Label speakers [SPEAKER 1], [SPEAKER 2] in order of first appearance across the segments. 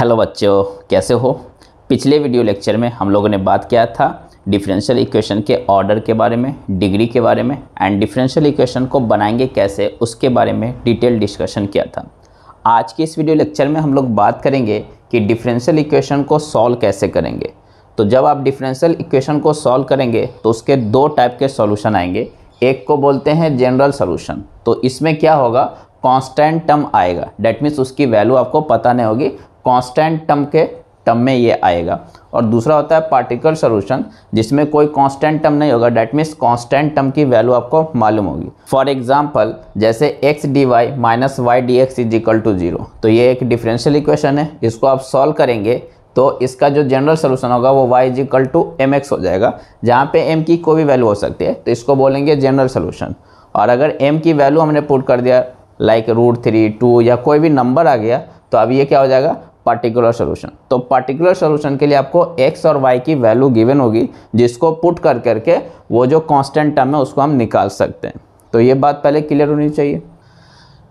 [SPEAKER 1] Hello बच्चों कैसे हो पिछले वीडियो लेक्चर में हम लोगों ने बात किया था डिफरेंशियल इक्वेशन के ऑर्डर के बारे में डिग्री के बारे में एंड डिफरेंशियल इक्वेशन को बनाएंगे कैसे उसके बारे में डिटेल डिस्कशन किया था आज के इस वीडियो लेक्चर में हम लोग बात करेंगे कि डिफरेंशियल इक्वेशन को सॉल्व कैसे करेंगे तो जब आप डिफरेंशियल इक्वेशन को सॉल्व करेंगे तो उसके दो टाइप के सोल्यूशन आएंगे एक को बोलते हैं जनरल सोल्यूशन तो इसमें क्या होगा कांस्टेंट टर्म आएगा डेट मीन्स उसकी वैल्यू आपको पता नहीं होगी कांस्टेंट टर्म के टर्म में ये आएगा और दूसरा होता है पार्टिकल सोल्यूशन जिसमें कोई कांस्टेंट टर्म नहीं होगा डैट मीन्स कांस्टेंट टर्म की वैल्यू आपको मालूम होगी फॉर एग्जांपल जैसे x d y minus y d x is equal to zero तो ये एक डिफरेंशियल इक्वेशन है इसको आप सॉल्व करेंगे तो इसका जो जनरल सोल्यूशन होगा वो is equal to m x हो जाएगा जहाँ पे एम की कोई भी वैल्यू हो सकती है तो इसको बोलेंगे जनरल सोल्यूशन और अगर एम की वैल्यू हमने पुट कर दिया लाइक रूट थ्री टू या कोई भी नंबर आ गया तो अब ये क्या हो जाएगा पार्टिकुलर सोल्यूशन तो पार्टिकुलर सोल्यूशन के लिए आपको एक्स और वाई की वैल्यू गिवन होगी जिसको पुट कर करके वो जो कॉन्स्टेंट टर्म है उसको हम निकाल सकते हैं तो ये बात पहले क्लियर होनी चाहिए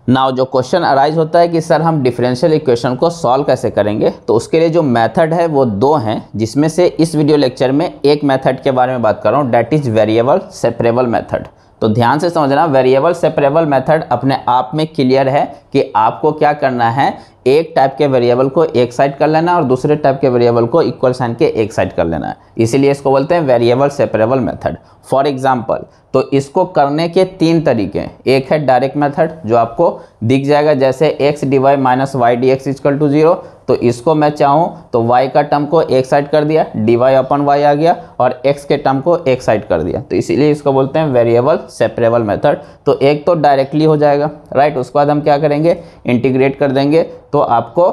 [SPEAKER 1] नाउ जो क्वेश्चन अराइज होता है कि सर हम डिफरेंशियल इक्वेशन को सॉल्व कैसे करेंगे तो उसके लिए जो मेथड है वो दो हैं जिसमें से इस वीडियो लेक्चर में एक मेथड के बारे में बात कर रहा हूँ that is variable separable method तो ध्यान से समझना वेरिएबल सेपरेबल मेथड अपने आप में क्लियर है कि आपको क्या करना है एक टाइप के वेरिएबल को एक साइड कर लेना और दूसरे टाइप के वेरिएबल को इक्वल साइन के एक साइड कर लेना है इसीलिए इसको बोलते हैं variable separable method for example तो इसको करने के तीन तरीके एक है डायरेक्ट मेथड जो आपको दिख जाएगा जैसे x d y minus y d x equal to zero तो इसको मैं चाहूँ तो y का टर्म को एक साइड कर दिया डी वाई अपन वाई आ गया और x के टर्म को एक साइड कर दिया तो इसीलिए इसको बोलते हैं वेरिएबल सेपरेबल मेथड तो एक तो डायरेक्टली हो जाएगा राइट उसके बाद हम क्या करेंगे करेंगे इंटीग्रेट कर देंगे तो आपको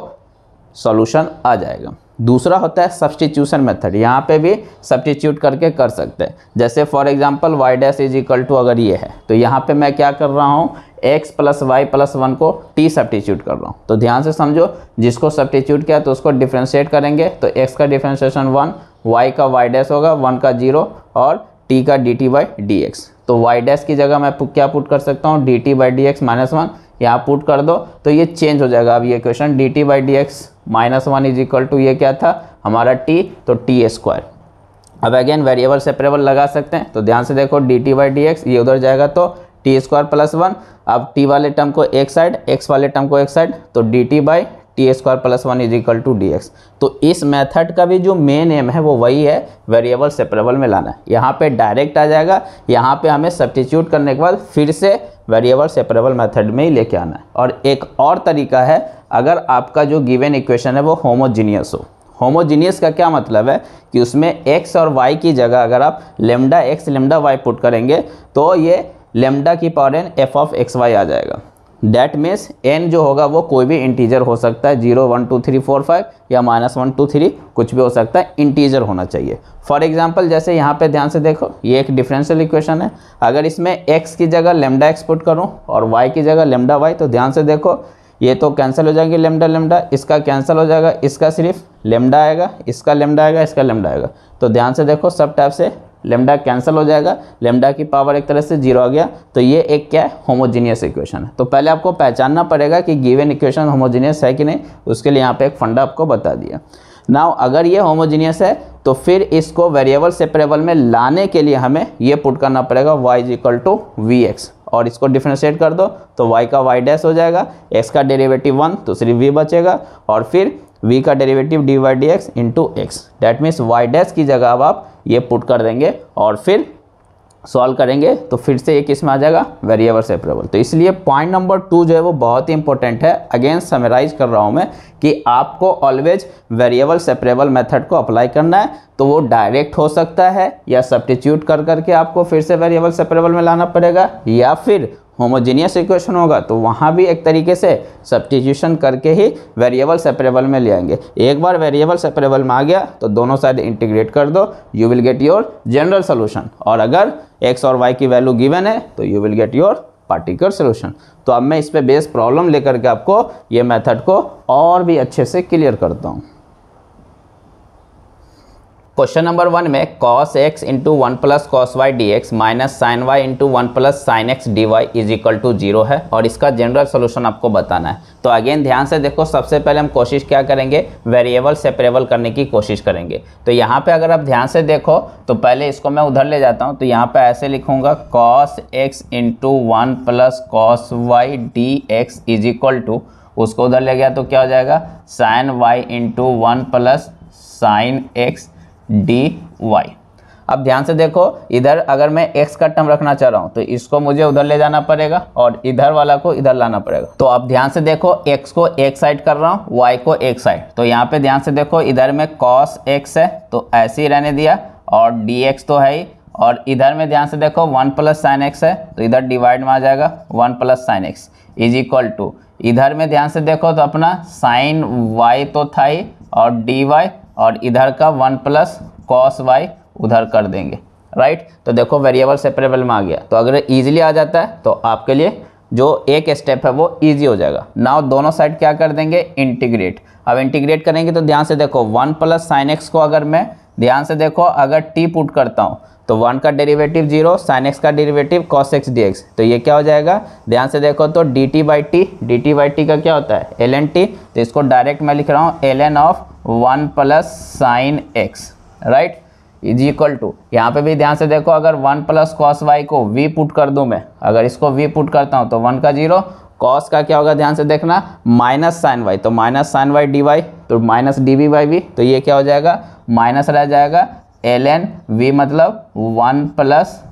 [SPEAKER 1] सॉल्यूशन आ जाएगा दूसरा होता है सब्सटीट्यूशन मेथड यहाँ पे भी सब्सटीट्यूट करके कर सकते हैं जैसे for example y dash is equal to अगर ये है तो यहाँ पे मैं क्या कर रहा हूँ x plus y plus one को टी सब्सटीट्यूट कर रहा हूँ तो ध्यान से समझो जिसको सब्सटीट्यूट किया तो उसको डिफ्रेंशिएट करेंगे तो एक्स का डिफ्रेंशिएशन वन वाई का वाई डैश होगा वन का जीरो और टी का d t by d x तो वाई डैश की जगह मैं क्या पुट कर सकता हूँ d t by d x minus one यहाँ पुट कर दो तो ये चेंज हो जाएगा अब ये question d t by d x minus one is equal to ये क्या था हमारा टी तो टी स्क्वायर अब अगेन वेरिएबल सेपरेबल लगा सकते हैं तो ध्यान से देखो d t by d x ये उधर जाएगा तो टी स्क्वायर प्लस वन अब टी वाले टर्म को एक साइड एक्स वाले टर्म को एक साइड तो d t by t square plus one is equal to d x तो इस मेथड का भी जो मेन एम है वो वही है वेरिएबल सेपरेबल में लाना यहाँ पे डायरेक्ट आ जाएगा यहाँ पे हमें सब्टीट्यूट करने के बाद फिर से वेरिएबल सेपरेबल मेथड में ही लेके आना है और एक और तरीका है अगर आपका जो गिवेन इक्वेशन है वो होमोजीनियस हो होमोजीनियस का क्या मतलब है कि उसमें एक्स और वाई की जगह अगर आप lambda x lambda y put करेंगे तो ये लेमडा की power n f of x y आ जाएगा डैट मीन्स एन जो होगा वो कोई भी इंटीजर हो सकता है zero one two three four five या माइनस वन टू थ्री कुछ भी हो सकता है इंटीजर होना चाहिए फॉर एग्जाम्पल जैसे यहाँ पे ध्यान से देखो ये एक डिफरेंशियल इक्वेशन है अगर इसमें एक्स की जगह लेमडा एक्सपुट करूँ और वाई की जगह लेमडा वाई तो ध्यान से देखो ये तो कैंसिल हो जाएगी लेमडा लेमडा इसका कैंसिल हो जाएगा इसका सिर्फ लेमडा आएगा इसका लेमडा आएगा इसका लेमडा आएगा तो ध्यान से देखो सब टाइप से लेमडा कैंसिल हो जाएगा लेमडा की पावर एक तरह से जीरो आ गया तो ये एक क्या है होमोजीनियस इक्वेशन है तो पहले आपको पहचानना पड़ेगा कि गिवन इक्वेशन होमोजीनियस है कि नहीं उसके लिए यहाँ पे एक फंडा आपको बता दिया नाउ अगर ये होमोजीनियस है तो फिर इसको वेरिएबल सेपरेबल में लाने के लिए हमें ये पुट करना पड़ेगा y is equal to v x और इसको डिफ्रेंशिएट कर दो तो वाई का वाई डैश हो जाएगा एक्स का डेरिवेटिव वन तो सिर्फ वी बचेगा और फिर v का derivative d y d x into x that means y dash की जगह अब आप ये पुट कर देंगे और फिर सॉल्व करेंगे तो फिर से ये किस में आ जाएगा वेरिएबल सेपरेबल तो इसलिए पॉइंट नंबर टू जो है वो बहुत ही इंपॉर्टेंट है अगेन समराइज कर रहा हूँ मैं कि आपको ऑलवेज वेरिएबल सेपरेबल मेथड को अप्लाई करना है तो वो डायरेक्ट हो सकता है या सब्टीट्यूट कर करके आपको फिर से वेरिएबल सेपरेबल में लाना पड़ेगा या फिर होमोजीनियस इक्वेशन होगा तो वहाँ भी एक तरीके से सब्सटीट्यूशन करके ही वेरिएबल सेपरेबल में ले आएंगे एक बार वेरिएबल सेपरेबल में आ गया तो दोनों साइड इंटीग्रेट कर दो you will get your general solution और अगर एक्स और वाई की वैल्यू गिवन है तो you will get your particular solution तो अब मैं इस पर बेस प्रॉब्लम लेकर के आपको ये मैथड को और भी अच्छे से क्लियर करता हूँ क्वेश्चन नंबर वन में cos x into one plus cos y d x minus sine y into one plus sine x d y is equal to zero है और इसका जनरल सोल्यूशन आपको बताना है तो अगेन ध्यान से देखो सबसे पहले हम कोशिश क्या करेंगे वेरिएबल सेपरेबल करने की कोशिश करेंगे तो यहाँ पे अगर आप ध्यान से देखो तो पहले इसको मैं उधर ले जाता हूँ तो यहाँ पर ऐसे लिखूँगा cos x into one plus cos y d x is equal to उसको उधर ले गया तो क्या हो जाएगा sine y into one plus sine x d y अब ध्यान से देखो इधर अगर मैं x का टर्म रखना चाह रहा हूँ तो इसको मुझे उधर ले जाना पड़ेगा और इधर वाला को इधर लाना पड़ेगा तो अब ध्यान से देखो x को एक साइड कर रहा हूँ y को एक साइड तो यहाँ पे ध्यान से देखो इधर में cos x है तो ऐसे ही रहने दिया और dx तो है ही और इधर में ध्यान से देखो वन प्लस साइन एक्स है तो इधर डिवाइड में आ जाएगा one plus sine x is equal to इधर में ध्यान से देखो तो अपना साइन वाई तो था ही और डी वाई और इधर का वन प्लस कॉस वाई उधर कर देंगे राइट तो देखो वेरिएबल सेपरेबल में आ गया तो अगर ईजिली आ जाता है तो आपके लिए जो एक स्टेप है वो इजी हो जाएगा नाव दोनों साइड क्या कर देंगे इंटीग्रेट अब इंटीग्रेट करेंगे तो ध्यान से देखो वन प्लस साइन एक्स को अगर मैं ध्यान से देखो अगर टी पुट करता हूँ तो वन का डेरिवेटिव जीरो साइन एक्स का derivative cos x d x तो ये क्या हो जाएगा ध्यान से देखो तो d t by t d t by t का क्या होता है एल एन टी तो इसको डायरेक्ट मैं लिख रहा हूँ l n of one plus sine x right is equal to यहाँ पे भी ध्यान से देखो अगर वन प्लस कॉस वाई को वी पुट कर दूँ मैं अगर इसको वी पुट करता हूँ तो वन का जीरो कॉस का क्या होगा ध्यान से देखना माइनस साइन वाई तो minus sine y d y तो माइनस डी वी वाई भी तो ये क्या हो जाएगा माइनस रह जाएगा एल एन वी मतलब वन प्लस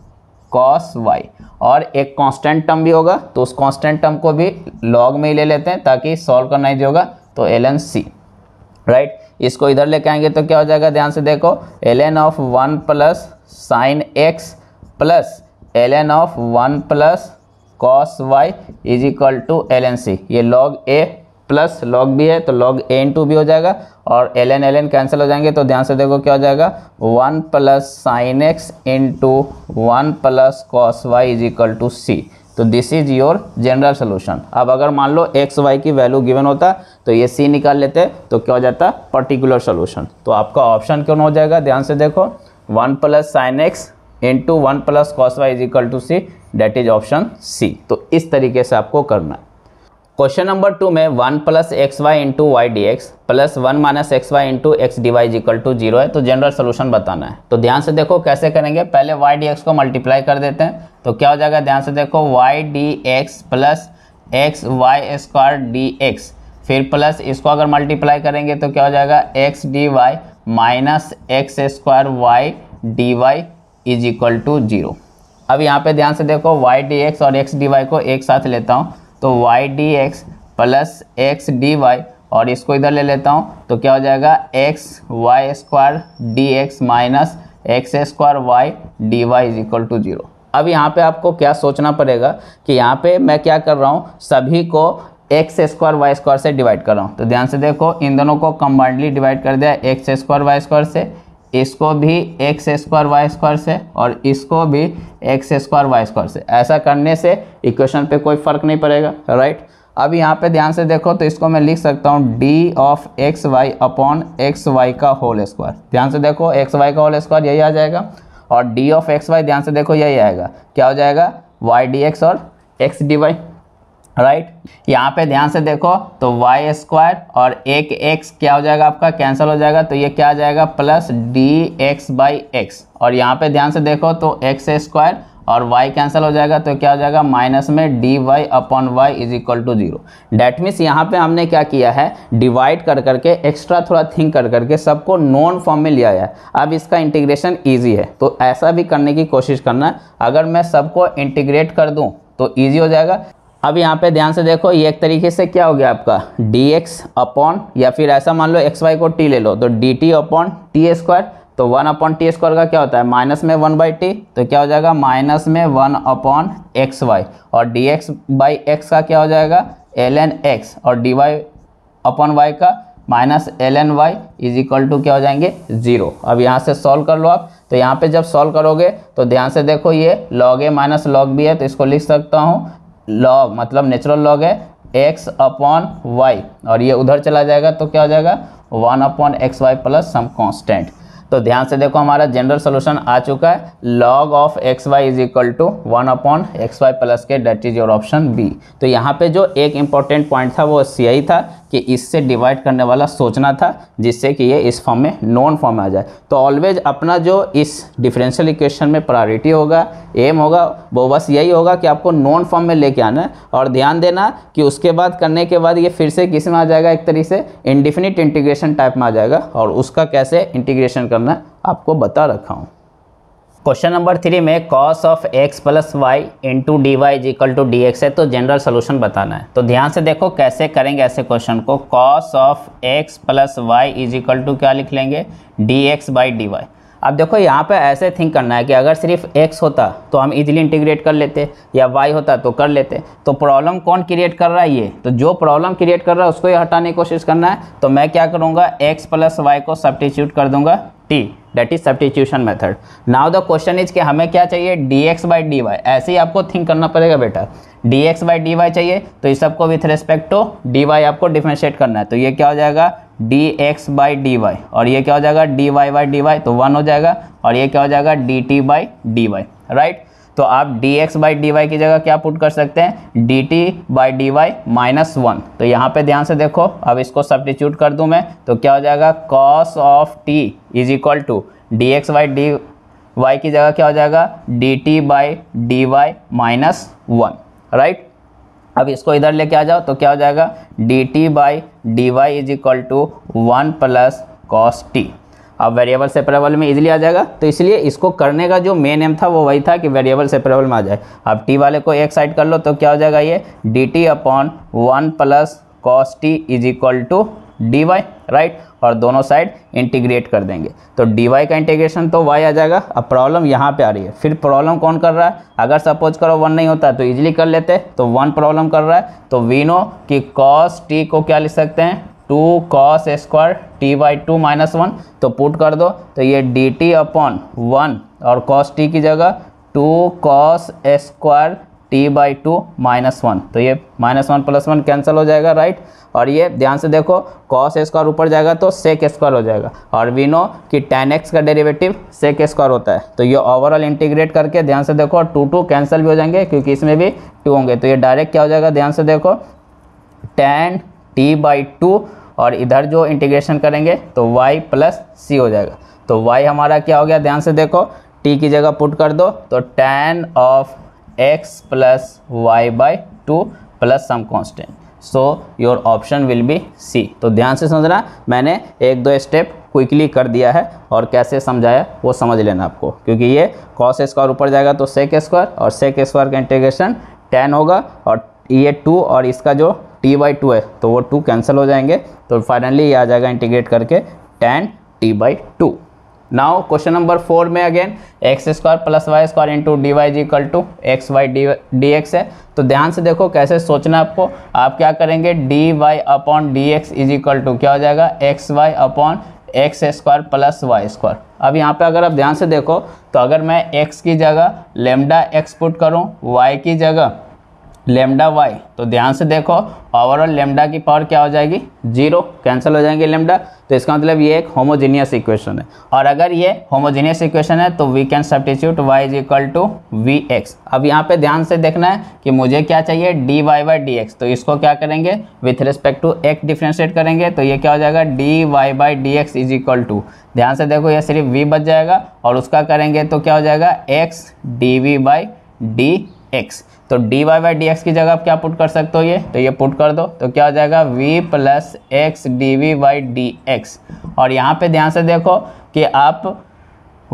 [SPEAKER 1] कॉस वाई और एक कांस्टेंट टर्म भी होगा तो उस कांस्टेंट टर्म को भी लॉग में ही ले लेते हैं ताकि सॉल्व करना ही होगा तो एल एन सी राइट इसको इधर लेके आएंगे तो क्या हो जाएगा ध्यान से देखो l n of one plus sine x plus l n of one plus cos y is equal to l n c ये लॉग ए प्लस लॉग भी है तो लॉग ए इन टू भी हो जाएगा और l n l n cancel हो जाएंगे तो ध्यान से देखो क्या हो जाएगा one plus sine x into one plus cos y is equal to c तो this is your general solution अब अगर मान लो एक्स वाई की वैल्यू गिवन होता तो ये सी निकाल लेते तो क्या हो जाता पर्टिकुलर सोल्यूशन तो आपका ऑप्शन कौन हो जाएगा ध्यान से देखो one plus sine x into one plus cos y is equal to C that is option C तो इस तरीके से आपको करना है क्वेश्चन नंबर टू में one plus x y into y d x plus one minus x y into x d y is equal to zero है तो जनरल सोल्यूशन बताना है तो ध्यान से देखो कैसे करेंगे पहले वाई डी एक्स को मल्टीप्लाई कर देते हैं तो क्या हो जाएगा ध्यान से देखो y d x plus x y square d x फिर प्लस इसको अगर मल्टीप्लाई करेंगे तो क्या हो जाएगा x d y minus x square y d y is equal to zero अब यहाँ पे ध्यान से देखो वाई डी एक्स और एक्स डी वाई को एक साथ लेता हूँ तो y d x plus x d y और इसको इधर ले लेता हूँ तो क्या हो जाएगा x y square d x minus x square y d y is equal to zero अब यहाँ पे आपको क्या सोचना पड़ेगा कि यहाँ पे मैं क्या कर रहा हूँ सभी को एक्स स्क्वायर वाई स्क्वायर से डिवाइड कर रहा हूँ तो ध्यान से देखो इन दोनों को कम्बाइंडली डिवाइड कर दिया एक्स स्क्वायर वाई स्क्वायर से इसको भी एक्स स्क्वायर वाई स्क्वायर से और इसको भी एक्स स्क्वायर वाई स्क्वायर से ऐसा करने से इक्वेशन पे कोई फर्क नहीं पड़ेगा राइट अब यहाँ पे ध्यान से देखो तो इसको मैं लिख सकता हूँ d of x y upon x y का होल स्क्वायर ध्यान से देखो एक्स वाई का होल स्क्वायर यही आ जाएगा और डी ऑफ एक्स वाई ध्यान से देखो यही आएगा क्या हो जाएगा वाई डी एक्स और x d y right right? यहाँ पे ध्यान से देखो तो वाई स्क्वायर और एक एक्स क्या हो जाएगा आपका कैंसिल हो जाएगा तो ये क्या आ जाएगा plus d x by x और यहाँ पे ध्यान से देखो तो एक्स स्क्वायर और y कैंसिल हो जाएगा तो क्या हो जाएगा माइनस में d y upon y is equal to zero that means यहाँ पे हमने क्या किया है डिवाइड कर करके एक्स्ट्रा थोड़ा थिंक कर करके सबको नॉन फॉर्म में लिया है अब इसका इंटीग्रेशन ईजी है तो ऐसा भी करने की कोशिश करना अगर मैं सबको इंटीग्रेट कर दूँ तो ईजी हो जाएगा अब यहाँ पे ध्यान से देखो ये एक तरीके से क्या हो गया आपका डी एक्स अपॉन या फिर ऐसा मान लो एक्स वाई को टी ले लो तो d t upon t square तो वन अपॉन टी स्क्वायर का क्या होता है माइनस में वन बाई टी तो क्या हो जाएगा माइनस में वन अपॉन एक्स वाई और डी एक्स बाई एक्स का क्या हो जाएगा एल एन एक्स और डी वाई अपॉन वाई का minus l n y is equal to क्या हो जाएंगे जीरो अब यहाँ से सॉल्व कर लो आप तो यहाँ पे जब सॉल्व करोगे तो ध्यान से देखो ये log a minus log b है तो इसको लिख सकता हूँ लॉग मतलब नेचुरल लॉग है एक्स अपॉन वाई और ये उधर चला जाएगा तो क्या हो जाएगा one upon x y plus some constant तो ध्यान से देखो हमारा जनरल सोल्यूशन आ चुका है log of x y is equal to one upon x y plus k that is your option B तो यहाँ पे जो एक इंपॉर्टेंट पॉइंट था वो सी था कि इससे डिवाइड करने वाला सोचना था जिससे कि ये इस फॉर्म में नॉन फॉर्म में आ जाए तो ऑलवेज अपना जो इस डिफरेंशियल इक्वेशन में प्रायोरिटी होगा एम होगा वो बस यही होगा कि आपको नॉन फॉर्म में लेके आना है और ध्यान देना कि उसके बाद करने के बाद ये फिर से किस में आ जाएगा एक तरीके से इनडिफिनिट इंटीग्रेशन टाइप में आ जाएगा और उसका कैसे इंटीग्रेशन करना आपको बता रखा हूँ क्वेश्चन नंबर थ्री में cos of x plus y into d y is equal to d x है तो जनरल सोल्यूशन बताना है तो ध्यान से देखो कैसे करेंगे ऐसे क्वेश्चन को cos of x plus y is equal to क्या लिख लेंगे d x by d y अब देखो यहाँ पे ऐसे थिंक करना है कि अगर सिर्फ x होता तो हम इजीली इंटीग्रेट कर लेते या y होता तो कर लेते तो प्रॉब्लम कौन क्रिएट कर रहा है ये तो जो प्रॉब्लम क्रिएट कर रहा है उसको ये हटाने की कोशिश करना है तो मैं क्या करूँगा x प्लस वाई को सब्टीट्यूट कर दूँगा t that is substitution method now the question is कि हमें क्या चाहिए d x by d y ऐसे ही आपको थिंक करना पड़ेगा बेटा d x by d y चाहिए तो इस सबको with respect to d y आपको डिफ्रेंशिएट करना है तो ये क्या हो जाएगा d x by d y और ये क्या हो जाएगा d y by d y तो वन हो जाएगा और ये क्या हो जाएगा d t by d y right तो आप d x by d y की जगह क्या पुट कर सकते हैं d t by d y minus one तो यहाँ पे ध्यान से देखो अब इसको सब्टीट्यूट कर दूँ मैं तो क्या हो जाएगा cos of t is equal to d x by d y की जगह क्या हो जाएगा d t by d y minus one right अब इसको इधर लेके आ जाओ तो क्या हो जाएगा d t by d y is equal to one plus cos t अब वेरिएबल सेपरेबल में इजीली आ जाएगा तो इसलिए इसको करने का जो मेन एम था वो वही था कि वेरिएबल सेपरेबल में आ जाए अब टी वाले को एक साइड कर लो तो क्या हो जाएगा ये d t upon one plus cos t is equal to d y right और दोनों साइड इंटीग्रेट कर देंगे तो डी वाई का इंटीग्रेशन तो वाई आ जाएगा अब प्रॉब्लम यहाँ पे आ रही है फिर प्रॉब्लम कौन कर रहा है अगर सपोज करो वन नहीं होता तो इजीली कर लेते तो वन प्रॉब्लम कर रहा है तो वी नो कि कॉस टी को क्या लिख सकते हैं two cos square t by two minus one तो पुट कर दो तो ये डी टी अपॉन वन और कॉस टी की जगह two cos square t by two minus one तो ये minus one plus one cancel हो जाएगा राइट और ये ध्यान से देखो कॉस स्क्वायर ऊपर जाएगा तो सेक स्क्वायर हो जाएगा और वी नो कि टेन एक्स का डेरिवेटिव सेक स्क्वायर होता है तो ये ओवरऑल इंटीग्रेट करके ध्यान से देखो टू टू कैंसिल भी हो जाएंगे क्योंकि इसमें भी टू होंगे तो ये डायरेक्ट क्या हो जाएगा ध्यान से देखो टेन टी बाई टू और इधर जो इंटीग्रेशन करेंगे तो y प्लस सी हो जाएगा तो y हमारा क्या हो गया ध्यान से देखो t की जगह पुट कर दो तो tan of x plus y by two plus some constant so your option will be C तो ध्यान से समझना मैंने एक दो स्टेप क्विकली कर दिया है और कैसे समझाया वो समझ लेना आपको क्योंकि ये कॉस स्क्वायर ऊपर जाएगा तो सेक स्क्वायर और सेक स्क्वायर का इंटीग्रेशन टेन होगा और ये टू और इसका जो टी बाई टू है तो वो टू कैंसिल हो जाएंगे तो फाइनली ये आ जाएगा इंटीग्रेट करके tan t by two now question number four में again x square plus y square into d y जी equal to x y d d x है तो ध्यान से देखो कैसे सोचना आपको आप क्या करेंगे d y upon d x is equal to क्या हो जाएगा x y upon x square plus y square अब यहाँ पे अगर आप ध्यान से देखो तो अगर मैं एक्स की जगह लेमडा एक्स पुट करूँ वाई की जगह लेमडा वाई तो ध्यान से देखो ओवरऑल लेमडा की पावर क्या हो जाएगी जीरो कैंसिल हो जाएंगे लेमडा तो इसका मतलब ये एक होमोजीनियस इक्वेशन है और अगर ये होमोजीनियस इक्वेशन है तो we can substitute y is equal to v x अब यहाँ पे ध्यान से देखना है कि मुझे क्या चाहिए d y by d x तो इसको क्या करेंगे with respect to x differentiate करेंगे तो ये क्या हो जाएगा d y by d x is equal to ध्यान से देखो ये सिर्फ वी बच जाएगा और उसका करेंगे तो क्या हो जाएगा x d v by d x तो d y by d x की जगह आप क्या पुट कर सकते हो ये तो ये पुट कर दो तो क्या हो जाएगा v plus x d v by d x और यहाँ पे ध्यान से देखो कि आप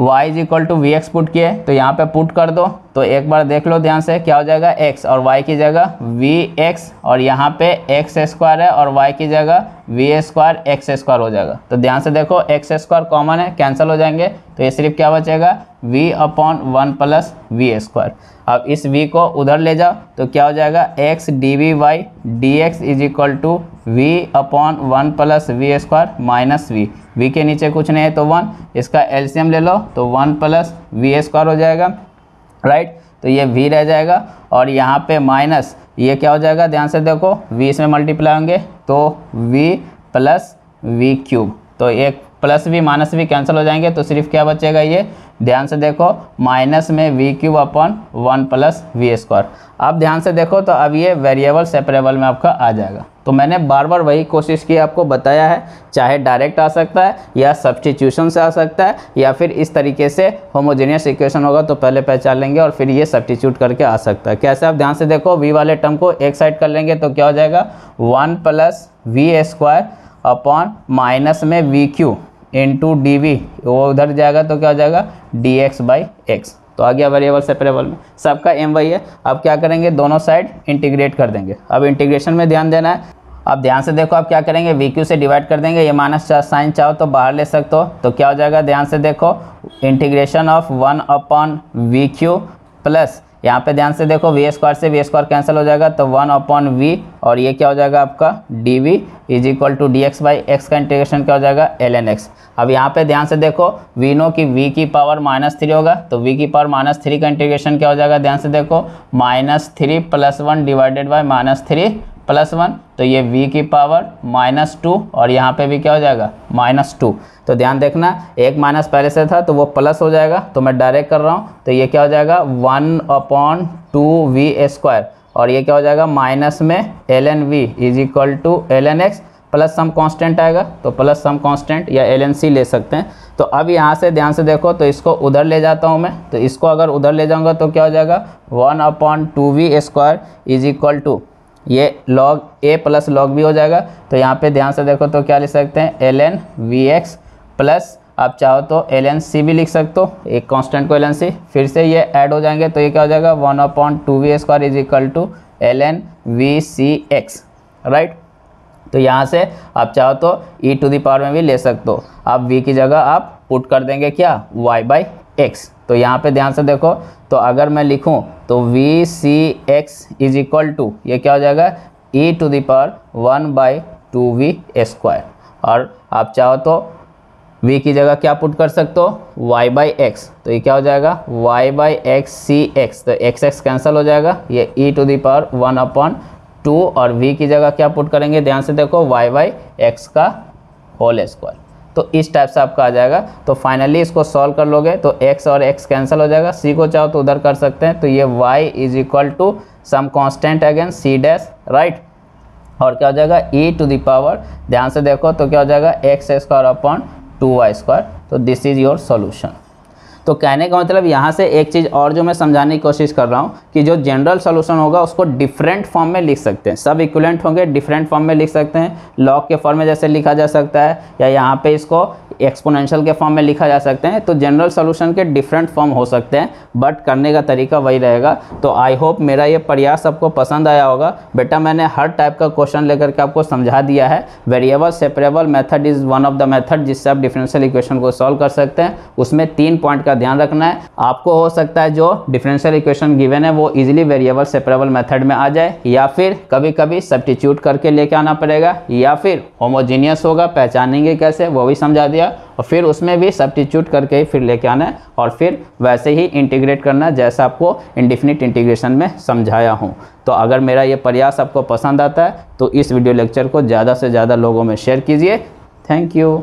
[SPEAKER 1] y is equal to v x put किए तो यहाँ पे पुट कर दो तो एक बार देख लो ध्यान से क्या हो जाएगा x और y की जगह वी एक्स और यहाँ पे एक्स स्क्वायर है और y की जगह वी स्क्वायर एक्स स्क्वायर हो जाएगा तो ध्यान से देखो एक्स स्क्वायर कॉमन है कैंसिल हो जाएंगे तो ये सिर्फ क्या बचेगा v upon one plus v square अब इस v को उधर ले जाओ तो क्या हो जाएगा x d v by d x is equal to v upon one plus v square minus v v के नीचे कुछ नहीं है तो वन इसका एल्शियम ले लो तो वन प्लस वी स्क्वायर हो जाएगा राइट तो ये वी रह जाएगा और यहाँ पे माइनस ये क्या हो जाएगा ध्यान से देखो वी इसमें मल्टीप्लाई होंगे तो वी प्लस वी क्यूब तो एक plus v minus v cancel हो जाएंगे तो सिर्फ क्या बचेगा ये ध्यान से देखो माइनस में v cube upon one plus v square अब ध्यान से देखो तो अब ये वेरिएबल सेपरेबल में आपका आ जाएगा तो मैंने बार बार वही कोशिश की आपको बताया है चाहे डायरेक्ट आ सकता है या सब्सटीट्यूशन से आ सकता है या फिर इस तरीके से होमोजेनियस इक्वेशन होगा तो पहले पहचान लेंगे और फिर ये सब्सटीट्यूट करके आ सकता है कैसे आप ध्यान से देखो वी वाले टर्म को एक साइड कर लेंगे तो क्या हो जाएगा one plus v square upon minus में v cube to d v वो उधर जाएगा तो क्या हो जाएगा डी एक्स बाई एक्स तो आ गया वेरिएबल सेपरेबल में सबका एम वही है अब क्या करेंगे दोनों साइड इंटीग्रेट कर देंगे अब इंटीग्रेशन में ध्यान देना है अब ध्यान से देखो आप क्या करेंगे वी क्यू से डिवाइड कर देंगे ये माइनस साइन चाहो तो बाहर ले सकते हो तो क्या हो जाएगा ध्यान से देखो integration of one upon v cube plus यहाँ पे ध्यान से देखो वी स्क्वायर से वी स्क्वायर कैंसिल हो जाएगा तो वन अपॉन वी और ये क्या हो जाएगा आपका d v is equal to d x by x का इंटीग्रेशन क्या हो जाएगा एल एन एक्स अब यहाँ पे ध्यान से देखो वी नो की वी की पावर माइनस थ्री होगा तो वी की पावर माइनस थ्री का इंटीग्रेशन क्या हो जाएगा ध्यान से देखो minus three plus one divided by minus three plus one तो ये वी की पावर माइनस टू और यहाँ पे भी क्या हो जाएगा माइनस टू तो ध्यान देखना एक माइनस पहले से था तो वो प्लस हो जाएगा तो मैं डायरेक्ट कर रहा हूँ तो ये क्या हो जाएगा one upon two we square और ये क्या हो जाएगा माइनस में l n v is equal to l n x plus some constant आएगा तो प्लस सम कांस्टेंट या एल ले सकते हैं तो अब यहाँ से ध्यान से देखो तो इसको उधर ले जाता हूँ मैं तो इसको अगर उधर ले जाऊँगा तो क्या हो जाएगा one upon two we square is equal to ये लॉग ए प्लस लॉग भी हो जाएगा तो यहाँ पे ध्यान से देखो तो क्या लिख सकते हैं l n v x plus आप चाहो तो एल एन सी भी लिख सकते हो एक कांस्टेंट को एल एन सी फिर से ये ऐड हो जाएंगे तो ये क्या हो जाएगा one upon two we square is equal to l n v C x right तो यहाँ से आप चाहो तो ई टू दी पावर में भी ले सकते हो आप वी की जगह आप पुट कर देंगे क्या वाई बाई एक्स तो यहाँ पे ध्यान से देखो तो अगर मैं लिखूँ तो V C X is equal to ये क्या हो जाएगा E to the power one by two we square और आप चाहो तो v की जगह क्या पुट कर सकते हो y बाई एक्स तो ये क्या हो जाएगा y by X C X तो x एक्स कैंसिल हो जाएगा ये e to the power one upon two और v की जगह क्या पुट करेंगे ध्यान से देखो y बाई एक्स का होल स्क्वायर तो इस टाइप से आपका आ जाएगा तो फाइनली इसको सॉल्व कर लोगे तो एक्स और एक्स कैंसिल हो जाएगा सी को चाहो तो उधर कर सकते हैं तो ये Y is equal to some constant again C dash right और क्या हो जाएगा ई टू दावर ध्यान से देखो तो क्या हो जाएगा X square upon two Y square तो दिस इज योर सोल्यूशन तो कहने का मतलब यहाँ से एक चीज़ और जो मैं समझाने की कोशिश कर रहा हूँ कि जो जनरल सोल्यूशन होगा उसको डिफरेंट फॉर्म में लिख सकते हैं सब इक्वलेंट होंगे डिफरेंट फॉर्म में लिख सकते हैं लॉग के फॉर्म में जैसे लिखा जा सकता है या यहाँ पर इसको एक्सपोनेंशियल के फॉर्म में लिखा जा सकते हैं तो जनरल सोल्यूशन के डिफरेंट फॉर्म हो सकते हैं बट करने का तरीका वही रहेगा तो आई होप मेरा ये प्रयास आपको पसंद आया होगा बेटा मैंने हर टाइप का क्वेश्चन लेकर के आपको समझा दिया है variable separable method is one of the method जिससे आप डिफरेंशियल इक्वेशन को सॉल्व कर सकते हैं उसमें तीन पॉइंट का ध्यान रखना है आपको हो सकता है जो डिफरेंशियल इक्वेशन गिवन है वो ईजिली वेरिएबल सेपरेबल मेथड में आ जाए या फिर कभी कभी सब्टीट्यूट करके लेके आना पड़ेगा या फिर होमोजीनियस होगा पहचानेंगे कैसे वो भी समझा दिया और फिर उसमें भी सब्टीट्यूट करके फिर लेके आना है और फिर वैसे ही इंटीग्रेट करना है जैसा आपको इंडिफिनिट इंटीग्रेशन में समझाया हूँ तो अगर मेरा ये प्रयास आपको पसंद आता है तो इस वीडियो लेक्चर को ज़्यादा से ज़्यादा लोगों में शेयर कीजिए थैंक यू